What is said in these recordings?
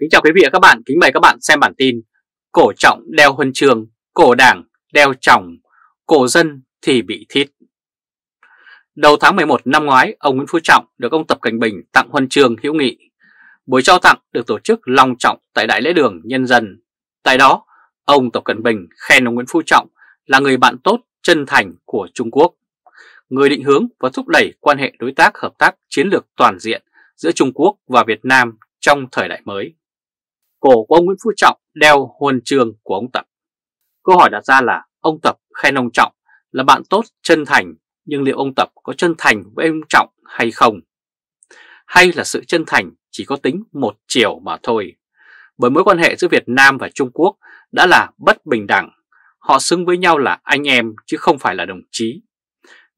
Kính chào quý vị và các bạn, kính mời các bạn xem bản tin Cổ trọng đeo huân trường, cổ đảng đeo trọng, cổ dân thì bị thít Đầu tháng 11 năm ngoái, ông Nguyễn Phú Trọng được ông Tập Cảnh Bình tặng huân trường hữu nghị Buổi trao tặng được tổ chức long trọng tại Đại lễ đường Nhân dân Tại đó, ông Tập Cảnh Bình khen ông Nguyễn Phú Trọng là người bạn tốt, chân thành của Trung Quốc Người định hướng và thúc đẩy quan hệ đối tác hợp tác chiến lược toàn diện giữa Trung Quốc và Việt Nam trong thời đại mới cổ của ông Nguyễn Phú Trọng đeo huân trường của ông Tập. Câu hỏi đặt ra là ông Tập khen ông Trọng là bạn tốt chân thành, nhưng liệu ông Tập có chân thành với ông Trọng hay không? Hay là sự chân thành chỉ có tính một chiều mà thôi? Bởi mối quan hệ giữa Việt Nam và Trung Quốc đã là bất bình đẳng, họ xứng với nhau là anh em chứ không phải là đồng chí.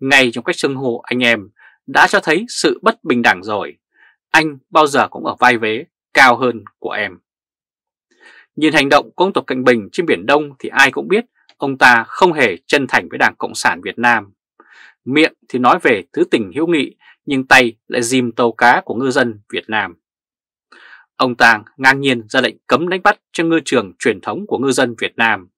Ngay trong cách xưng hô anh em đã cho thấy sự bất bình đẳng rồi, anh bao giờ cũng ở vai vế cao hơn của em. Nhìn hành động của ông Tập Cận Bình trên Biển Đông thì ai cũng biết ông ta không hề chân thành với Đảng Cộng sản Việt Nam. Miệng thì nói về thứ tình hữu nghị nhưng tay lại dìm tàu cá của ngư dân Việt Nam. Ông ta ngang nhiên ra lệnh cấm đánh bắt cho ngư trường truyền thống của ngư dân Việt Nam.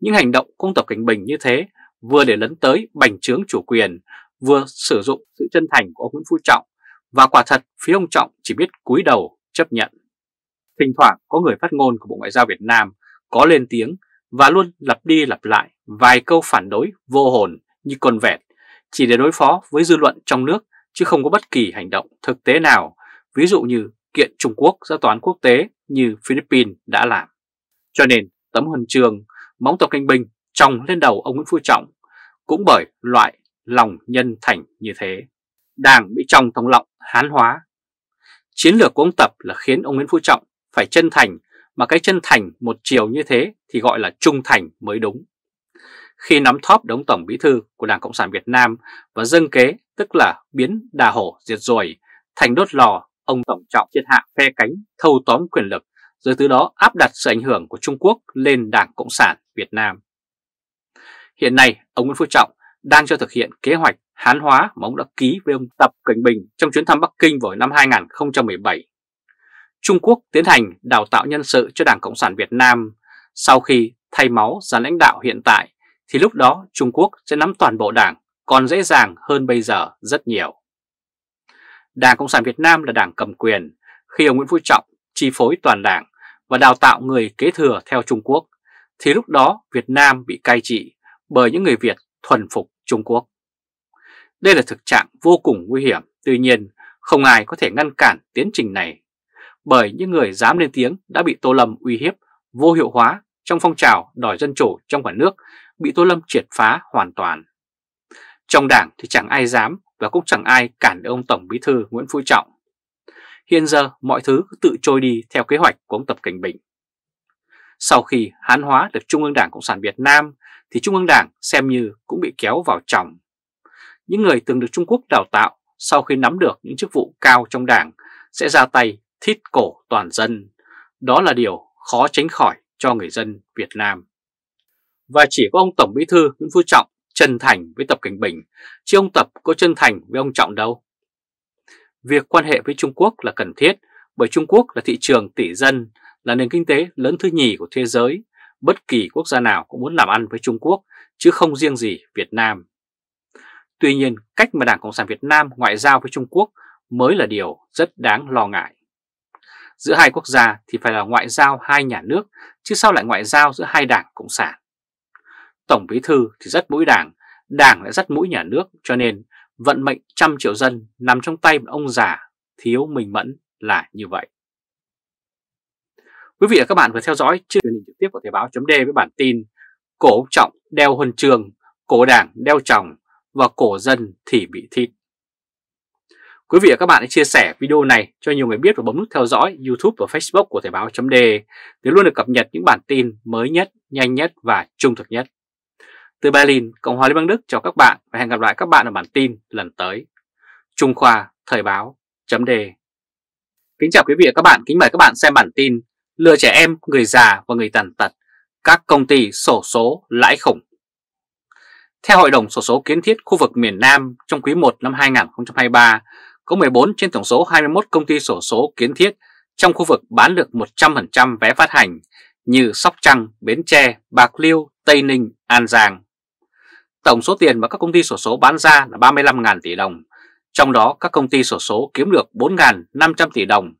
Những hành động của ông Tập Cảnh Bình như thế vừa để lấn tới bành trướng chủ quyền, vừa sử dụng sự chân thành của ông Nguyễn Phú Trọng và quả thật phía ông Trọng chỉ biết cúi đầu chấp nhận thỉnh thoảng có người phát ngôn của Bộ Ngoại giao Việt Nam có lên tiếng và luôn lặp đi lặp lại vài câu phản đối vô hồn như con vẹt chỉ để đối phó với dư luận trong nước chứ không có bất kỳ hành động thực tế nào, ví dụ như kiện Trung Quốc ra toán quốc tế như Philippines đã làm. Cho nên tấm huân trường, móng tộc canh binh trồng lên đầu ông Nguyễn Phú Trọng cũng bởi loại lòng nhân thành như thế. Đảng bị trồng thòng lọng hán hóa. Chiến lược của ông Tập là khiến ông Nguyễn Phú Trọng phải chân thành, mà cái chân thành một chiều như thế thì gọi là trung thành mới đúng. Khi nắm thóp đống tổng bí thư của Đảng Cộng sản Việt Nam và dâng kế, tức là biến đà hổ diệt rồi, thành đốt lò, ông Tổng Trọng triệt hạ phe cánh thâu tóm quyền lực, rồi từ đó áp đặt sự ảnh hưởng của Trung Quốc lên Đảng Cộng sản Việt Nam. Hiện nay, ông Nguyễn Phú Trọng đang cho thực hiện kế hoạch hán hóa mà ông đã ký với ông Tập Cảnh Bình trong chuyến thăm Bắc Kinh vào năm 2017. Trung Quốc tiến hành đào tạo nhân sự cho Đảng Cộng sản Việt Nam. Sau khi thay máu ra lãnh đạo hiện tại, thì lúc đó Trung Quốc sẽ nắm toàn bộ đảng, còn dễ dàng hơn bây giờ rất nhiều. Đảng Cộng sản Việt Nam là đảng cầm quyền, khi ông Nguyễn Phú Trọng chi phối toàn đảng và đào tạo người kế thừa theo Trung Quốc, thì lúc đó Việt Nam bị cai trị bởi những người Việt thuần phục Trung Quốc. Đây là thực trạng vô cùng nguy hiểm, tuy nhiên không ai có thể ngăn cản tiến trình này bởi những người dám lên tiếng đã bị Tô Lâm uy hiếp, vô hiệu hóa trong phong trào đòi dân chủ trong cả nước, bị Tô Lâm triệt phá hoàn toàn. Trong đảng thì chẳng ai dám và cũng chẳng ai cản được ông Tổng Bí Thư Nguyễn Phú Trọng. Hiện giờ mọi thứ tự trôi đi theo kế hoạch của ông Tập Cảnh Bình. Sau khi hán hóa được Trung ương Đảng Cộng sản Việt Nam thì Trung ương Đảng xem như cũng bị kéo vào trọng. Những người từng được Trung Quốc đào tạo sau khi nắm được những chức vụ cao trong đảng sẽ ra tay thít cổ toàn dân, đó là điều khó tránh khỏi cho người dân Việt Nam. Và chỉ có ông Tổng Bí Thư Nguyễn Phú Trọng chân thành với Tập Cảnh Bình, chứ ông Tập có chân thành với ông Trọng đâu. Việc quan hệ với Trung Quốc là cần thiết bởi Trung Quốc là thị trường tỷ dân, là nền kinh tế lớn thứ nhì của thế giới. Bất kỳ quốc gia nào cũng muốn làm ăn với Trung Quốc, chứ không riêng gì Việt Nam. Tuy nhiên, cách mà Đảng Cộng sản Việt Nam ngoại giao với Trung Quốc mới là điều rất đáng lo ngại giữa hai quốc gia thì phải là ngoại giao hai nhà nước, chứ sao lại ngoại giao giữa hai đảng Cộng sản. Tổng bí thư thì rất mũi đảng, đảng lại rất mũi nhà nước cho nên vận mệnh trăm triệu dân nằm trong tay một ông già thiếu mình mẫn là như vậy. Quý vị và các bạn vừa theo dõi chương trình trực tiếp của Thời báo chấm với bản tin Cổ Trọng đeo huân trường, cổ đảng đeo trọng và cổ dân thì bị thịt. Quý vị và các bạn hãy chia sẻ video này cho nhiều người biết và bấm nút theo dõi YouTube và Facebook của Thời báo chấm để luôn được cập nhật những bản tin mới nhất, nhanh nhất và trung thực nhất. Từ Berlin, Cộng hòa Liên bang Đức chào các bạn và hẹn gặp lại các bạn ở bản tin lần tới. Trung Khoa Thời báo chấm đề. Kính chào quý vị và các bạn, kính mời các bạn xem bản tin Lừa trẻ em, người già và người tàn tật, các công ty sổ số lãi khủng. Theo Hội đồng Sổ số Kiến thiết khu vực miền Nam trong quý 1 năm 2023, có 14 trên tổng số 21 công ty sổ số kiến thiết trong khu vực bán được 100% vé phát hành như Sóc Trăng, Bến Tre, Bạc Liêu, Tây Ninh, An Giang. Tổng số tiền mà các công ty sổ số bán ra là 35.000 tỷ đồng, trong đó các công ty sổ số kiếm được 4.500 tỷ đồng.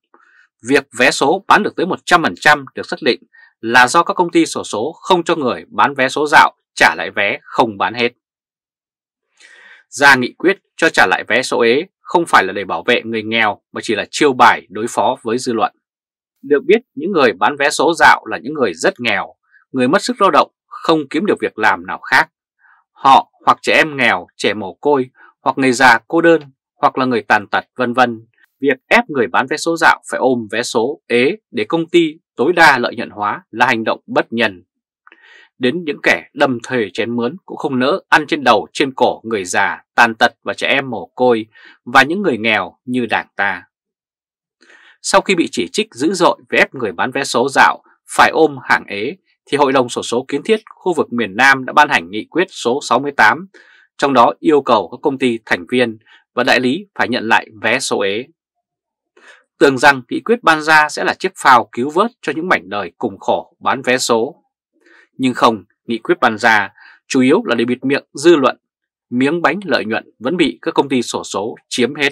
Việc vé số bán được tới 100% được xác định là do các công ty sổ số không cho người bán vé số dạo trả lại vé không bán hết. Ra nghị quyết cho trả lại vé số ế không phải là để bảo vệ người nghèo mà chỉ là chiêu bài đối phó với dư luận. Được biết, những người bán vé số dạo là những người rất nghèo, người mất sức lao động, không kiếm được việc làm nào khác. Họ hoặc trẻ em nghèo, trẻ mồ côi, hoặc người già cô đơn, hoặc là người tàn tật vân vân. Việc ép người bán vé số dạo phải ôm vé số ế để công ty tối đa lợi nhuận hóa là hành động bất nhân đến những kẻ đâm thề chén mướn cũng không nỡ ăn trên đầu trên cổ người già, tàn tật và trẻ em mồ côi và những người nghèo như đảng ta. Sau khi bị chỉ trích dữ dội về ép người bán vé số dạo phải ôm hàng ế, thì Hội đồng sổ số kiến thiết khu vực miền Nam đã ban hành nghị quyết số 68, trong đó yêu cầu các công ty thành viên và đại lý phải nhận lại vé số ế. Tưởng rằng nghị quyết ban ra sẽ là chiếc phao cứu vớt cho những mảnh đời cùng khổ bán vé số nhưng không, nghị quyết bàn ra chủ yếu là để bịt miệng dư luận, miếng bánh lợi nhuận vẫn bị các công ty sổ số chiếm hết.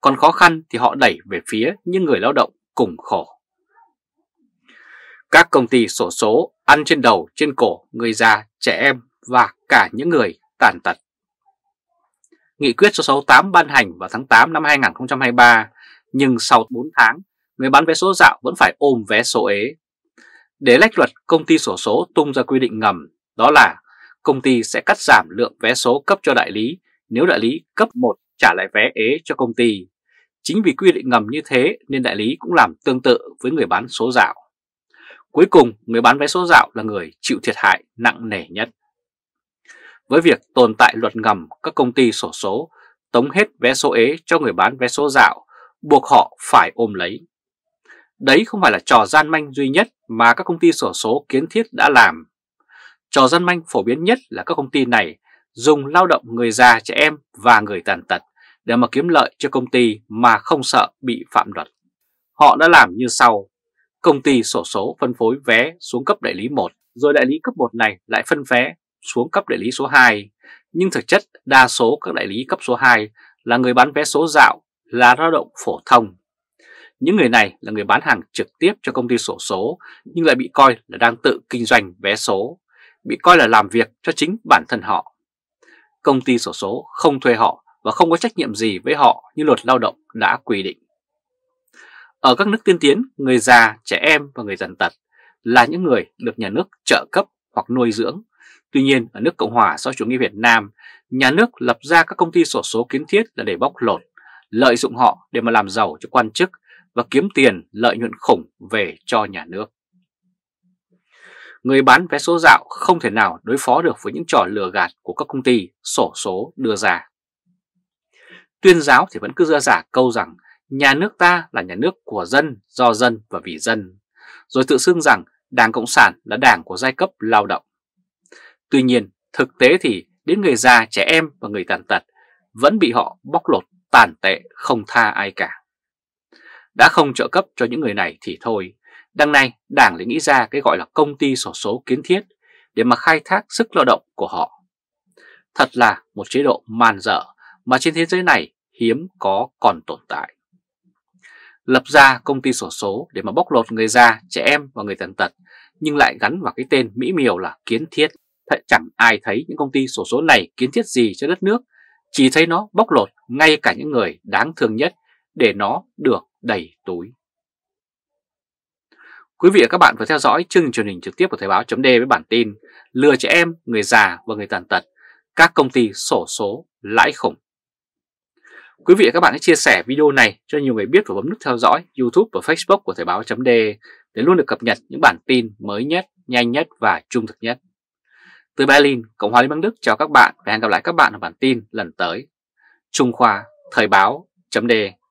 Còn khó khăn thì họ đẩy về phía những người lao động cùng khổ. Các công ty sổ số ăn trên đầu, trên cổ, người già, trẻ em và cả những người tàn tật. Nghị quyết số 68 ban hành vào tháng 8 năm 2023, nhưng sau 4 tháng, người bán vé số dạo vẫn phải ôm vé số ế. Để lách luật, công ty sổ số tung ra quy định ngầm, đó là công ty sẽ cắt giảm lượng vé số cấp cho đại lý nếu đại lý cấp 1 trả lại vé ế cho công ty. Chính vì quy định ngầm như thế nên đại lý cũng làm tương tự với người bán số dạo. Cuối cùng, người bán vé số dạo là người chịu thiệt hại nặng nề nhất. Với việc tồn tại luật ngầm, các công ty sổ số tống hết vé số ế cho người bán vé số dạo, buộc họ phải ôm lấy. Đấy không phải là trò gian manh duy nhất mà các công ty sổ số kiến thiết đã làm. Trò gian manh phổ biến nhất là các công ty này dùng lao động người già, trẻ em và người tàn tật để mà kiếm lợi cho công ty mà không sợ bị phạm luật. Họ đã làm như sau. Công ty sổ số phân phối vé xuống cấp đại lý 1, rồi đại lý cấp 1 này lại phân vé xuống cấp đại lý số 2. Nhưng thực chất đa số các đại lý cấp số 2 là người bán vé số dạo là lao động phổ thông. Những người này là người bán hàng trực tiếp cho công ty sổ số nhưng lại bị coi là đang tự kinh doanh vé số, bị coi là làm việc cho chính bản thân họ. Công ty sổ số không thuê họ và không có trách nhiệm gì với họ như luật lao động đã quy định. Ở các nước tiên tiến, người già, trẻ em và người tàn tật là những người được nhà nước trợ cấp hoặc nuôi dưỡng. Tuy nhiên, ở nước Cộng hòa xã chủ nghĩa Việt Nam, nhà nước lập ra các công ty sổ số kiến thiết là để bóc lột, lợi dụng họ để mà làm giàu cho quan chức và kiếm tiền lợi nhuận khủng về cho nhà nước. Người bán vé số dạo không thể nào đối phó được với những trò lừa gạt của các công ty sổ số đưa ra. Tuyên giáo thì vẫn cứ dựa giả câu rằng nhà nước ta là nhà nước của dân, do dân và vì dân, rồi tự xưng rằng Đảng Cộng sản là đảng của giai cấp lao động. Tuy nhiên, thực tế thì đến người già, trẻ em và người tàn tật vẫn bị họ bóc lột tàn tệ không tha ai cả đã không trợ cấp cho những người này thì thôi. Đằng này, Đảng lại nghĩ ra cái gọi là công ty sổ số kiến thiết để mà khai thác sức lao động của họ. Thật là một chế độ man dở mà trên thế giới này hiếm có còn tồn tại. Lập ra công ty sổ số để mà bóc lột người già, trẻ em và người tàn tật nhưng lại gắn vào cái tên mỹ miều là kiến thiết. Thật chẳng ai thấy những công ty sổ số này kiến thiết gì cho đất nước, chỉ thấy nó bóc lột ngay cả những người đáng thương nhất để nó được đầy túi. Quý vị và các bạn vừa theo dõi chương trình truyền hình trực tiếp của Thời báo .d với bản tin Lừa trẻ em, người già và người tàn tật, các công ty sổ số lãi khủng. Quý vị và các bạn hãy chia sẻ video này cho nhiều người biết và bấm nút theo dõi YouTube và Facebook của Thời báo .d để luôn được cập nhật những bản tin mới nhất, nhanh nhất và trung thực nhất. Từ Berlin, Cộng hòa Liên bang Đức chào các bạn và hẹn gặp lại các bạn ở bản tin lần tới. Trung Khoa, Thời báo, .d.